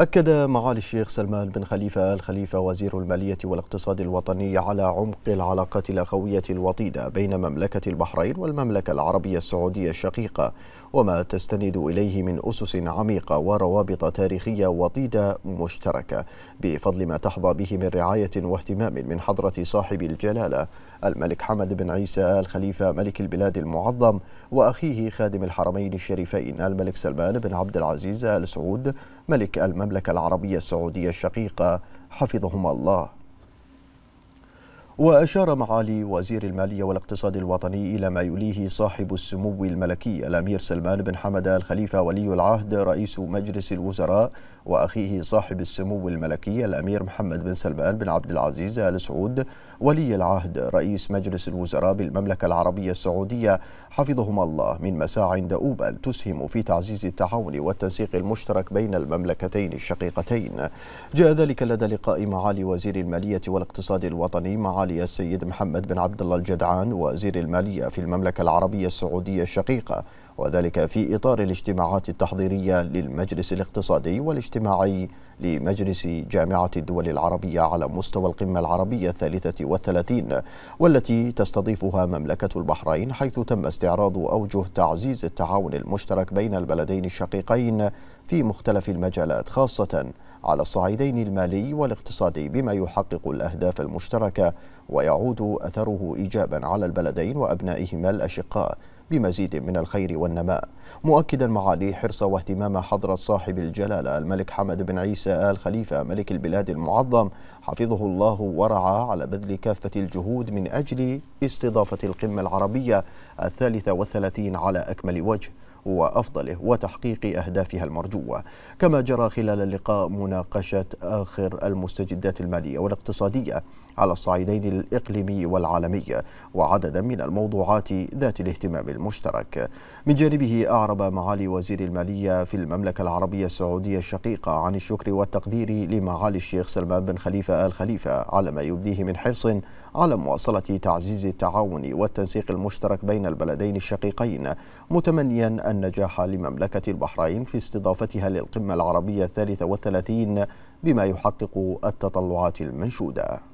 أكد معالي الشيخ سلمان بن خليفة آل خليفة وزير المالية والاقتصاد الوطني على عمق العلاقات الأخوية الوطيدة بين مملكة البحرين والمملكة العربية السعودية الشقيقة وما تستند إليه من أسس عميقة وروابط تاريخية وطيدة مشتركة بفضل ما تحظى به من رعاية واهتمام من حضرة صاحب الجلالة الملك حمد بن عيسى آل خليفة ملك البلاد المعظم وأخيه خادم الحرمين الشريفين الملك سلمان بن عبد العزيز آل سعود ملك المملكة المملكة العربية السعودية الشقيقة حفظهما الله وأشار معالي وزير المالية والاقتصاد الوطني إلى ما يليه صاحب السمو الملكي الأمير سلمان بن حمد الخليفة ولي العهد رئيس مجلس الوزراء وأخيه صاحب السمو الملكي الأمير محمد بن سلمان بن عبد العزيز آل سعود ولي العهد رئيس مجلس الوزراء بالمملكة العربية السعودية حفظهما الله من مساع دؤوبة تسهم في تعزيز التعاون والتنسيق المشترك بين المملكتين الشقيقتين جاء ذلك لدى لقاء معالي وزير المالية والاقتصاد الوطني معالي المالية السيد محمد بن عبد الله الجدعان وزير المالية في المملكة العربية السعودية الشقيقة وذلك في إطار الاجتماعات التحضيرية للمجلس الاقتصادي والاجتماعي لمجلس جامعة الدول العربية على مستوى القمة العربية الثالثة والثلاثين والتي تستضيفها مملكة البحرين حيث تم استعراض أوجه تعزيز التعاون المشترك بين البلدين الشقيقين في مختلف المجالات خاصة على الصعيدين المالي والاقتصادي بما يحقق الأهداف المشتركة ويعود أثره إيجابا على البلدين وأبنائهما الأشقاء بمزيد من الخير والنماء مؤكدا معالي حرص واهتمام حضرة صاحب الجلالة الملك حمد بن عيسى آل خليفة ملك البلاد المعظم حفظه الله ورعى على بذل كافة الجهود من أجل استضافة القمة العربية الثالثة والثلاثين على أكمل وجه وأفضله وتحقيق أهدافها المرجوة كما جرى خلال اللقاء مناقشة آخر المستجدات المالية والاقتصادية على الصعيدين الإقليمي والعالمي وعددا من الموضوعات ذات الاهتمام المشترك من جانبه أعرب معالي وزير المالية في المملكة العربية السعودية الشقيقة عن الشكر والتقدير لمعالي الشيخ سلمان بن خليفة آل خليفة على ما يبديه من حرص على مواصلة تعزيز التعاون والتنسيق المشترك بين البلدين الشقيقين متمنيا النجاح لمملكة البحرين في استضافتها للقمة العربية الثالثة والثلاثين بما يحقق التطلعات المنشوده